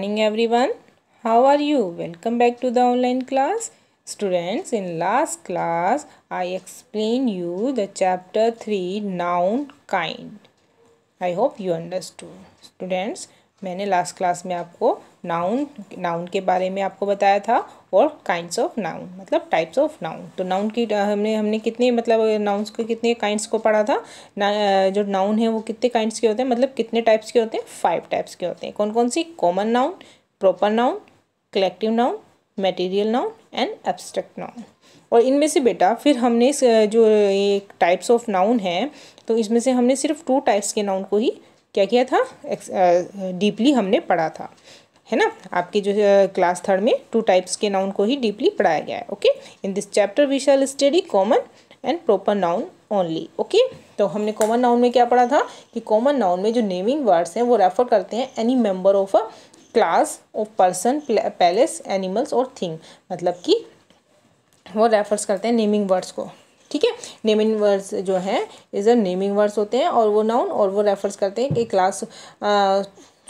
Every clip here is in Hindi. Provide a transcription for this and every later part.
morning everyone how are you welcome back to the online class students in last class i explained you the chapter 3 noun kind i hope you understood students मैंने लास्ट क्लास में आपको नाउन नाउन के बारे में आपको बताया था और काइंड्स ऑफ नाउन मतलब टाइप्स ऑफ नाउन तो नाउन की हमने हमने कितने मतलब नाउन्स के कितने काइंड्स को पढ़ा था ना, जो नाउन है वो कितने काइंड्स के होते हैं मतलब कितने टाइप्स के होते हैं फाइव टाइप्स के होते हैं कौन कौन सी common noun proper noun collective noun material noun and abstract noun और इनमें से बेटा फिर हमने जो ये टाइप्स ऑफ नाउन है तो इसमें से हमने सिर्फ टू टाइप्स के नाउन को ही क्या किया था डीपली हमने पढ़ा था है ना आपके जो है क्लास थर्ड में टू टाइप्स के नाउन को ही डीपली पढ़ाया गया है okay in this chapter we shall study common and proper noun only okay तो हमने कॉमन नाउन में क्या पढ़ा था कि कॉमन नाउन में जो नेमिंग वर्ड्स हैं वो रेफर करते हैं any member of a class of person palace animals और थिंग मतलब कि वो रेफर्स करते हैं नेमिंग वर्ड्स को ठीक है नेमिंग वर्ड्स जो हैं इज अ नेमिंग वर्ड्स होते हैं और वो नाउन और वो रेफर्स करते हैं कि क्लास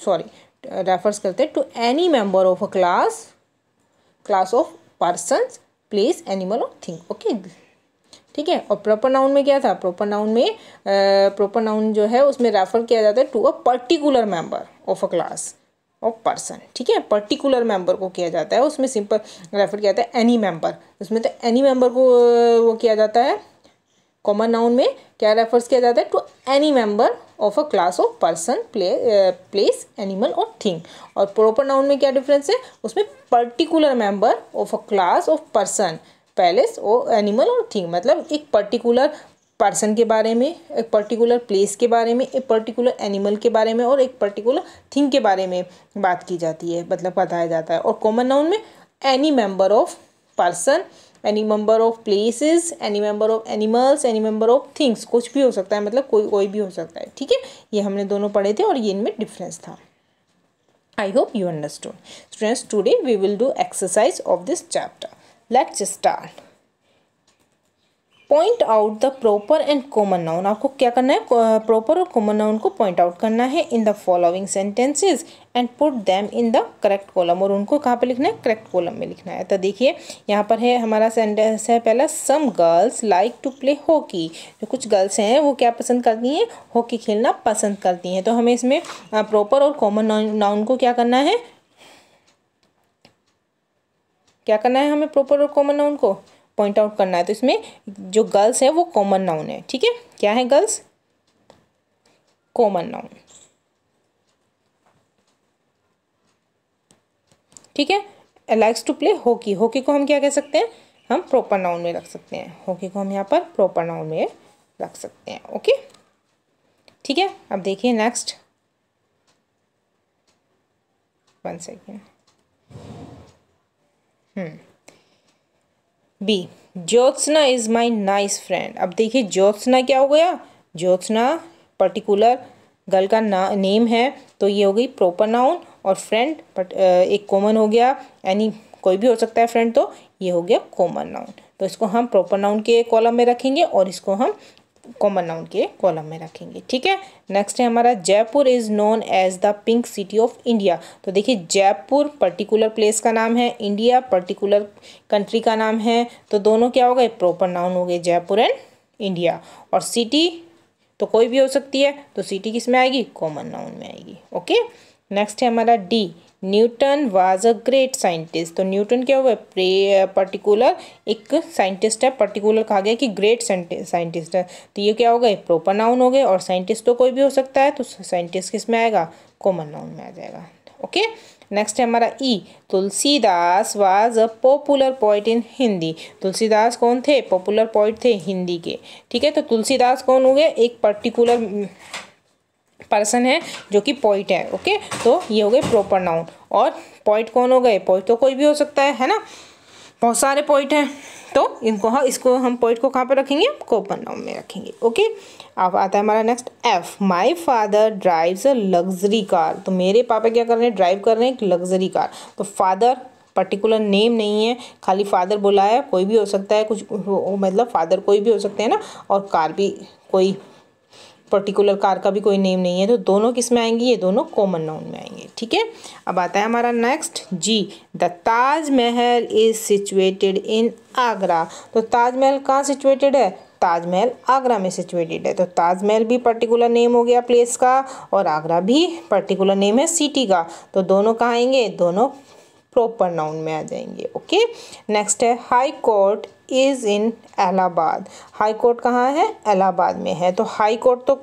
सॉरी रेफर्स करते हैं to any member of a class class of person place animal और थिंग ओके ठीक है और प्रॉपर नाउन में क्या था प्रॉपर नाउन में प्रॉपर नाउन जो है उसमें रेफर किया जाता है to a particular member of a class of person ठीक है पर्टिकुलर मेंबर को किया जाता है उसमें सिंपल रेफर किया जाता है एनी मेंबर उसमें तो एनी मेंबर को वो किया जाता है कॉमन नाउन में क्या रेफर्स किया जाता है to any member of a class of person place animal और थिंग और प्रॉपर नाउन में क्या डिफरेंस है उसमें particular member of a class of person palace और एनिमल और थिंग मतलब एक पर्टिकुलर पर्सन के बारे में एक पर्टिकुलर प्लेस के बारे में एक पर्टिकुलर एनिमल के बारे में और एक पर्टिकुलर थिंग के बारे में बात की जाती है मतलब बताया जाता है और कॉमन नाउन में any member of person any number of places any number of animals any number of things कुछ भी हो सकता है मतलब कोई कोई भी हो सकता है ठीक है ये हमने दोनों पढ़े थे और ये इनमें डिफरेंस था I hope you understood students today we will do exercise of this chapter let's start point out the proper and common noun आपको क्या करना है प्रॉपर और कॉमन नाउन को पॉइंट आउट करना है in the following sentences and put them in the correct column और उनको कहाँ पे लिखना है करेक्ट कॉलम में लिखना है तो देखिए यहाँ पर है हमारा सेंटेंस है पहला some girls like to play hockey जो कुछ गर्ल्स हैं वो क्या पसंद करती हैं हॉकी खेलना पसंद करती हैं तो हमें इसमें प्रॉपर और कॉमन नाउन को क्या करना है क्या करना है हमें प्रॉपर और कॉमन नाउन को पॉइंट आउट करना है तो इसमें जो गर्ल्स है वो कॉमन नाउन है ठीक है क्या है गर्ल्स कॉमन नाउन ठीक है likes to play hockey hockey को हम क्या कह सकते हैं हम प्रॉपर नाउन में रख सकते हैं हॉकी को हम यहाँ पर प्रॉपर नाउन में रख सकते हैं ओके ठीक है अब देखिए next one second hmm B Jyotsna is my nice friend अब देखिए ज्योत्सना क्या हो गया ज्योत्सना पर्टिकुलर गर्ल का ना नेम है तो ये हो गई प्रॉपर नाउन और फ्रेंड बट एक कॉमन हो गया यानी कोई भी हो सकता है फ्रेंड तो ये हो गया कॉमन नाउन तो इसको हम प्रॉपर नाउन के कॉलम में रखेंगे और इसको हम कॉमन नाउन के कॉलम में रखेंगे ठीक है नेक्स्ट है हमारा Jaipur is known as the pink city of India तो देखिए जयपुर पर्टिकुलर प्लेस का नाम है इंडिया पर्टिकुलर कंट्री का नाम है तो दोनों क्या हो गए प्रॉपर नाउन हो गए जयपुर एंड इंडिया और सिटी तो कोई भी हो सकती है तो सिटी किस में आएगी कॉमन नाउन में आएगी ओके नेक्स्ट है हमारा D Newton was a great scientist तो न्यूटन क्या हुआ पर्टिकुलर एक साइंटिस्ट है पर्टिकुलर कहा गया कि ग्रेट साइंटिस्ट है तो ये क्या हो गए प्रोपर नाउन हो गए और साइंटिस्ट तो कोई भी हो सकता है तो साइंटिस्ट किस में आएगा कॉमन नाउन में आ जाएगा ओके नेक्स्ट है हमारा E e. Tulsidas was a popular poet in Hindi Tulsidas कौन थे पॉपुलर पॉइट थे हिंदी के ठीक है तो तुलसीदास कौन हो गए एक पर्टिकुलर पर्सन है जो कि पॉइट है ओके तो ये हो गए प्रॉपर नाउन और पॉइंट कौन हो गए पॉइंट तो कोई भी हो सकता है है ना बहुत सारे पॉइंट हैं तो इनको हाँ इसको हम पॉइंट को कहाँ पर रखेंगे कोपन नाउन में रखेंगे ओके अब आता है हमारा next F my father drives a luxury car तो मेरे पापा क्या कर रहे हैं ड्राइव कर रहे हैं एक लग्जरी कार तो फादर पर्टिकुलर नेम नहीं है खाली फादर बोला है कोई भी हो सकता है कुछ मतलब फादर कोई भी हो सकते हैं ना और कार भी कोई पर्टिकुलर कार का भी कोई नेम नहीं है तो दोनों किस में आएंगी ये दोनों कॉमन नाउन में आएंगे ठीक है अब आता है हमारा next G the Taj Mahal is situated in Agra तो ताजमहल कहाँ सिचुएटेड है ताजमहल आगरा में सिचुएटेड है तो ताजमहल भी पर्टिकुलर नेम हो गया प्लेस का और आगरा भी पर्टिकुलर नेम है सिटी का तो दोनों कहाँ आएंगे दोनों प्रॉपर नाउन में आ जाएंगे ओके नेक्स्ट है high court is in Allahabad high court कहाँ है अलाहाबाद में है तो हाई कोर्ट तो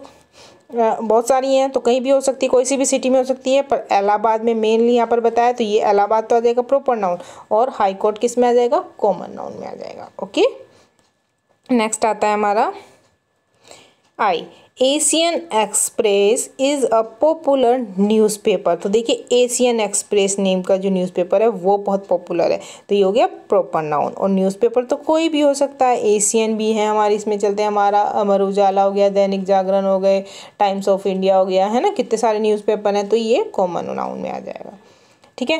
बहुत सारी हैं तो कहीं भी हो सकती है कोई सी भी सिटी में हो सकती है पर अलाहाबाद में मेनली यहाँ पर बताया तो ये अलाहाबाद तो आ जाएगा प्रॉपर नाउन और हाई कोर्ट किस में आ जाएगा कॉमन नाउन में आ जाएगा ओके नेक्स्ट आता है हमारा I Asian Express is a popular newspaper तो देखिए एशियन एक्सप्रेस नेम का जो न्यूज़पेपर है वो बहुत पॉपुलर है तो ये हो गया प्रॉपर नाउन और न्यूज़पेपर तो कोई भी हो सकता है एशियन भी है हमारे इसमें चलते हैं हमारा अमर उजाला हो गया दैनिक जागरण हो गए टाइम्स ऑफ इंडिया हो गया है ना कितने सारे न्यूज़पेपर हैं तो ये कॉमन नाउन में आ जाएगा ठीक है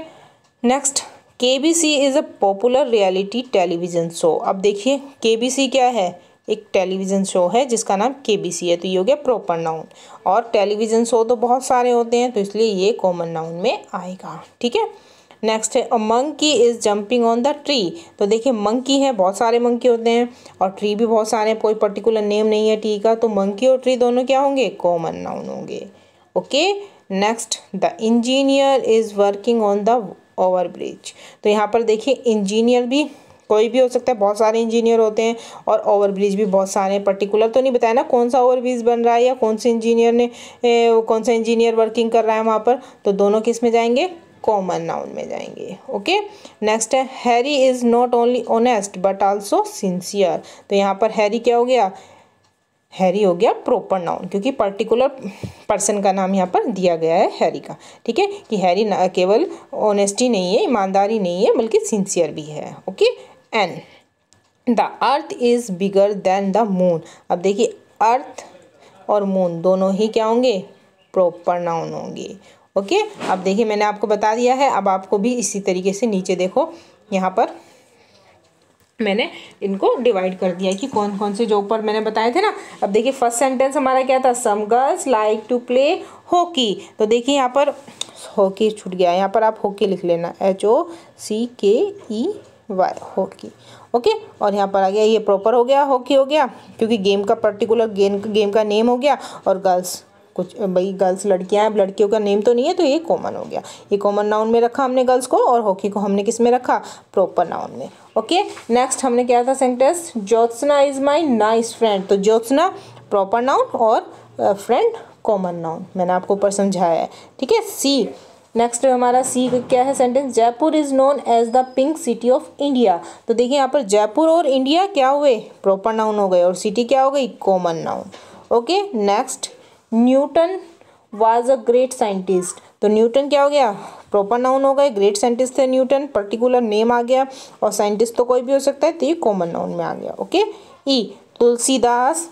next K B C is a popular reality television show अब देखिए के बी सी क्या है एक टेलीविज़न शो है जिसका नाम के बी सी है तो ये हो गया प्रॉपर नाउन और टेलीविज़न शो तो बहुत सारे होते हैं तो इसलिए ये कॉमन नाउन में आएगा ठीक है नेक्स्ट है monkey is jumping on the tree तो देखिए मंकी है बहुत सारे मंकी होते हैं और ट्री भी बहुत सारे हैं कोई पर्टिकुलर नेम नहीं है ट्री का तो मंकी और ट्री दोनों क्या होंगे कॉमन नाउन होंगे okay next the engineer is working on the over bridge तो यहाँ पर देखिए इंजीनियर भी कोई भी हो सकता है बहुत सारे इंजीनियर होते हैं और ओवरब्रिज भी बहुत सारे हैं पर्टिकुलर तो नहीं बताया ना कौन सा ओवरब्रिज बन रहा है या कौन से इंजीनियर ने ए, कौन सा इंजीनियर वर्किंग कर रहा है वहाँ पर तो दोनों किस में जाएंगे कॉमन नाउन में जाएंगे ओके नेक्स्ट है Harry is not only honest but also sincere तो यहाँ पर हैरी क्या हो गया हैरी हो गया प्रॉपर नाउन क्योंकि पर्टिकुलर पर्सन का नाम यहाँ पर दिया गया है हैरी का ठीक है कि हैरी केवल ऑनेस्टी नहीं है ईमानदारी नहीं है बल्कि सिंसियर भी है okay N the earth is bigger than the moon अब देखिए अर्थ और मून दोनों ही क्या होंगे प्रॉपर नाउन होंगे ओके अब देखिए मैंने आपको बता दिया है अब आपको भी इसी तरीके से नीचे देखो यहाँ पर मैंने इनको डिवाइड कर दिया कि कौन कौन से जो ऊपर मैंने बताए थे ना अब देखिए फर्स्ट सेंटेंस हमारा क्या था some girls like to play hockey तो देखिए यहाँ पर हॉकी छूट गया यहाँ पर आप हॉकी लिख लेना एच ओ सी के ई वायर हॉकी ओके और यहाँ पर आ गया ये प्रॉपर हो गया हॉकी हो गया क्योंकि गेम का पर्टिकुलर गेम गेम का नेम हो गया और गर्ल्स कुछ भाई गर्ल्स लड़कियां हैं अब लड़कियों का नेम तो नहीं है तो ये कॉमन हो गया ये कॉमन नाउन में रखा हमने गर्ल्स को और हॉकी को हमने किस में रखा प्रॉपर नाउन में ओके नेक्स्ट हमने क्या था sentence Jyotsna is my nice friend तो ज्योत्सना प्रॉपर नाउन और फ्रेंड कॉमन नाउन मैंने आपको ऊपर समझाया है ठीक है सी नेक्स्ट हमारा सी क्या है sentence Jaipur is known as the pink city of India तो देखिए यहाँ पर जयपुर और इंडिया क्या हुए प्रॉपर नाउन हो गए और सिटी क्या हो गई common noun okay next Newton was a great scientist तो न्यूटन क्या हो गया प्रॉपर नाउन हो गए ग्रेट साइंटिस्ट थे न्यूटन पर्टिकुलर नेम आ गया और साइंटिस्ट तो कोई भी हो सकता है तो ये कॉमन नाउन में आ गया okay E Tulsidas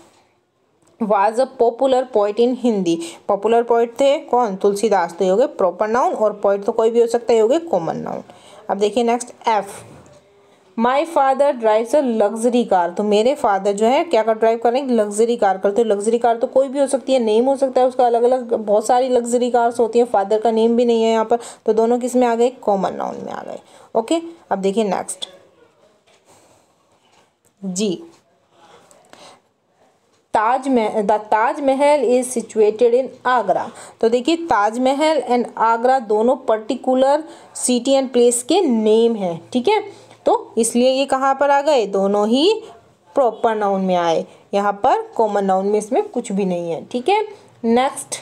was a popular poet in Hindi popular poet थे कौन तुलसीदास तो ये हो गए प्रॉपर नाउन और पोइट तो कोई भी हो सकता है हो गए कॉमन नाउन अब देखिए next F my father drives a luxury car तो मेरे फादर जो है क्या कर ड्राइव कर रहे हैं लग्जरी कार करते हैं लग्जरी कार तो कोई भी हो सकती है नेम हो सकता है उसका अलग अलग बहुत सारी लग्जरी कार्स होती हैं फादर का नेम भी नहीं है यहाँ पर तो दोनों किस में आ गए कॉमन नाउन में आ गए ओके अब देखिए next G Taj the Taj Mahal is situated in Agra तो देखिए ताजमहल एंड आगरा दोनों पर्टिकुलर सिटी एंड प्लेस के नेम हैं ठीक है तो इसलिए ये कहाँ पर आ गए दोनों ही प्रॉपर नाउन में आए यहाँ पर कॉमन नाउन में इसमें कुछ भी नहीं है ठीक है next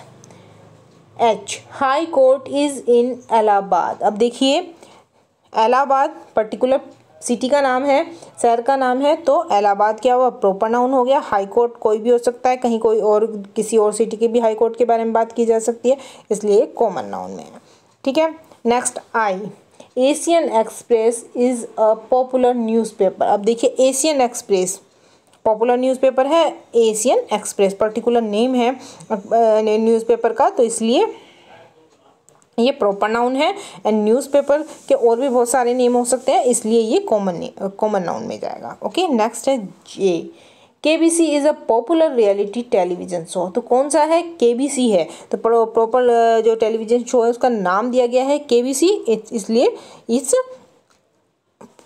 H high court is in Allahabad अब देखिए इलाहाबाद पर्टिकुलर सिटी का नाम है शहर का नाम है तो इलाहाबाद क्या हुआ प्रॉपर नाउन हो गया हाई कोर्ट कोई भी हो सकता है कहीं कोई और किसी और सिटी के भी हाई कोर्ट के बारे में बात की जा सकती है इसलिए कॉमन नाउन में ठीक है next I Asian Express is a popular newspaper अब देखिए एशियन एक्सप्रेस पॉपुलर न्यूज़पेपर है एशियन एक्सप्रेस पर्टिकुलर नेम है न्यूज़पेपर का तो इसलिए ये प्रॉपर नाउन है एंड न्यूज़पेपर के और भी बहुत सारे नेम हो सकते हैं इसलिए ये कॉमन कॉमन नाउन में जाएगा ओके नेक्स्ट है J K B C is a popular reality television show तो कौन सा है के बी सी है तो प्रॉपर जो टेलीविज़न शो है उसका नाम दिया गया है के बी सी इसलिए इट्स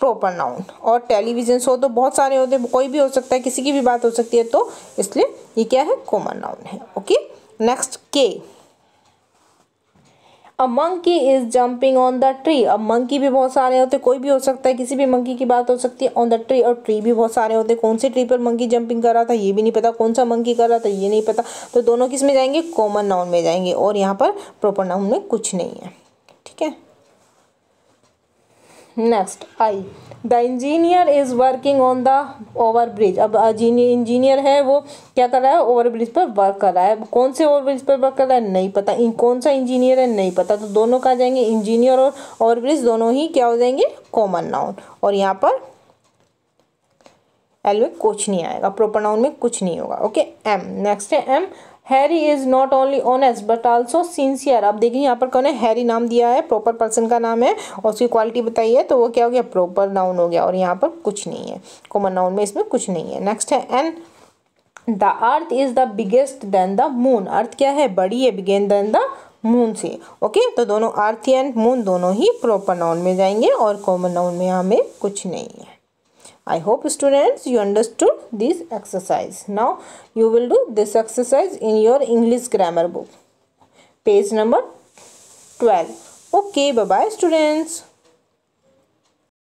प्रॉपर नाउन और टेलीविज़न शो तो बहुत सारे होते हैं कोई भी हो सकता है किसी की भी बात हो सकती है तो इसलिए ये क्या है कॉमन नाउन है okay next K a monkey is jumping on the tree अब मंकी भी बहुत सारे होते कोई भी हो सकता है किसी भी मंकी की बात हो सकती है ऑन द ट्री और ट्री भी बहुत सारे होते कौन से ट्री पर मंकी जंपिंग कर रहा था ये भी नहीं पता कौन सा मंकी कर रहा था ये नहीं पता तो दोनों किस में जाएंगे कॉमन नाउन में जाएंगे और यहाँ पर प्रॉपर नाउन में कुछ नहीं है ठीक है next I the engineer is working on the over bridge अब इंजीनियर है वो क्या कर रहा है ओवर ब्रिज पर वर्क कर रहा है कौन से ओवर ब्रिज पर वर्क कर रहा है नहीं पता कौन सा इंजीनियर है नहीं पता तो दोनों कहा जाएंगे इंजीनियर और ओवर ब्रिज दोनों ही क्या हो जाएंगे कॉमन नाउन और यहाँ पर एल में कुछ नहीं आएगा प्रोपर नाउन में कुछ नहीं होगा ओके एम नेक्स्ट है M Harry is not only honest but also sincere आप देखिए यहाँ पर कौन है हैरी नाम दिया है प्रॉपर पर्सन का नाम है और उसकी क्वालिटी बताई है तो वो क्या हो गया प्रॉपर नाउन हो गया और यहाँ पर कुछ नहीं है कॉमन नाउन में इसमें कुछ नहीं है नेक्स्ट है and the earth is the biggest than the moon earth क्या है बड़ी है बिगेन देन द मून से ओके तो दोनों अर्थ एंड मून दोनों ही प्रॉपर नाउन में जाएंगे और कॉमन नाउन में यहाँ में कुछ नहीं है I hope students you understood this exercise. Now you will do this exercise in your English grammar book. Page number 12. Okay, bye-bye students.